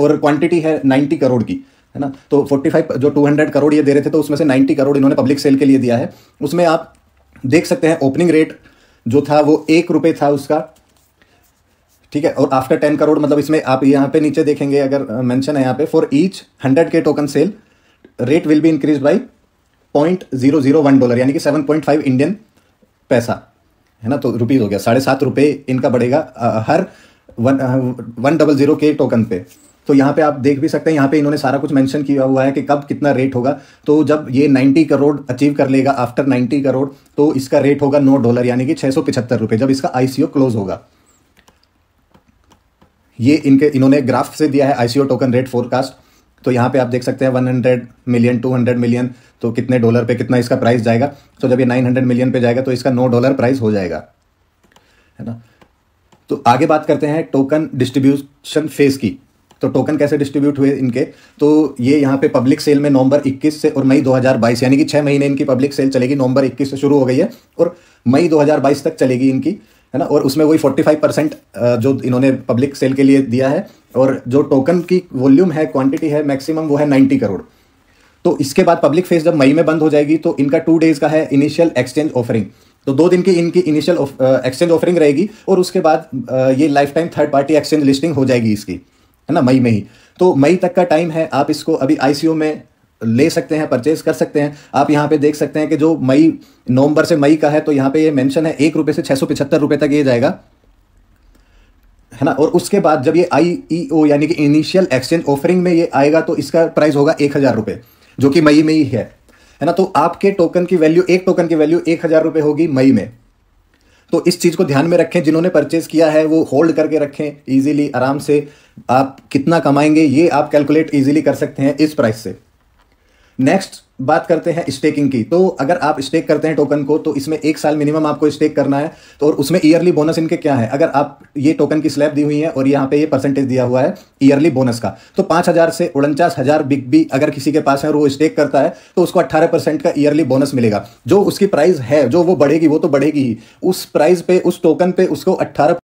और क्वांटिटी है नाइन्टी करोड़ की है ना तो फोर्टी फाइव जो हंड्रेड करोड़ ये दे रहे थे तो उसमें से नाइन्टी करोड़ इन्होंने पब्लिक सेल के लिए दिया है उसमें आप देख सकते हैं ओपनिंग रेट जो था वो एक रुपये था उसका ठीक है और आफ्टर टेन करोड़ मतलब इसमें आप यहाँ पे नीचे देखेंगे अगर मेंशन है यहाँ पे फॉर ईच हंड्रेड के token sale rate will be increase by point zero zero one dollar यानी कि सेवन पॉइंट फाइव इंडियन पैसा है ना तो रुपीज़ हो गया साढ़े सात रुपये इनका बढ़ेगा हर वन वन डबल जीरो के टोकन पे तो यहाँ पे आप देख भी सकते हैं यहाँ पे इन्होंने सारा कुछ मेंशन किया हुआ है कि कब कितना रेट होगा तो जब ये 90 करोड़ अचीव कर लेगा आफ्टर 90 करोड़ तो इसका रेट होगा नो डॉलर यानी कि छह सौ पिछहत्तर रुपए जब इसका आईसीओ क्लोज होगा ये इनके इन्होंने ग्राफ से दिया है आईसीओ टोकन रेट फोरकास्ट तो यहाँ पे आप देख सकते हैं 100 मिलियन 200 मिलियन तो कितने डॉलर पे कितना इसका प्राइस जाएगा तो जब ये 900 मिलियन पे जाएगा तो इसका 9 डॉलर प्राइस हो जाएगा है ना तो आगे बात करते हैं टोकन डिस्ट्रीब्यूशन फेज की तो टोकन कैसे डिस्ट्रीब्यूट हुए इनके तो ये यहाँ पे पब्लिक सेल में नवंबर 21 से और मई 2022 यानी कि छह महीने इनकी पब्लिक सेल चलेगी नवंबर 21 से शुरू हो गई है और मई 2022 तक चलेगी इनकी है ना और उसमें वही 45 परसेंट जो इन्होंने पब्लिक सेल के लिए दिया है और जो टोकन की वॉल्यूम है क्वांटिटी है मैक्सिमम वो है नाइन्टी करोड़ तो इसके बाद पब्लिक फेस जब मई में बंद हो जाएगी तो इनका टू डेज का है इनिशियल एक्सचेंज ऑफरिंग तो दो दिन की इनकी इनिशियल एक्सचेंज ऑफरिंग रहेगी और उसके बाद ये lifetime third party exchange listing हो जाएगी इसकी है ना मई में ही तो मई तक का टाइम है आप इसको अभी आईसीओ में ले सकते हैं परचेज कर सकते हैं आप यहाँ पे देख सकते हैं कि जो मई नवंबर से मई का है तो यहाँ पे ये मेंशन है एक रुपये से छः सौ पिछहत्तर रुपये तक ये जाएगा है ना और उसके बाद जब ये आई e यानी कि इनिशियल एक्सचेंज ऑफरिंग में ये आएगा तो इसका प्राइस होगा एक हज़ार रुपये जो कि मई में ही है है ना तो आपके टोकन की वैल्यू एक टोकन की वैल्यू एक हज़ार रुपये होगी मई में तो इस चीज़ को ध्यान में रखें जिन्होंने परचेज़ किया है वो होल्ड करके रखें ईजिली आराम से आप कितना कमाएंगे ये आप कैलकुलेट ईजिली कर सकते हैं इस प्राइस से नेक्स्ट बात करते हैं स्टेकिंग की तो अगर आप स्टेक करते हैं टोकन को तो इसमें एक साल मिनिमम आपको स्टेक करना है तो और उसमें ईयरली बोनस इनके क्या है अगर आप ये टोकन की स्लैब दी हुई है और यहाँ पे ये परसेंटेज दिया हुआ है ईयरली बोनस का तो पांच हज़ार से उनचास हज़ार बिग भी अगर किसी के पास है और वो स्टेक करता है तो उसको अट्ठारह परसेंट का ईयरली बोनस मिलेगा जो उसकी प्राइस है जो वो बढ़ेगी वो तो बढ़ेगी ही उस प्राइस पे उस टोकन पे उसको अट्ठारह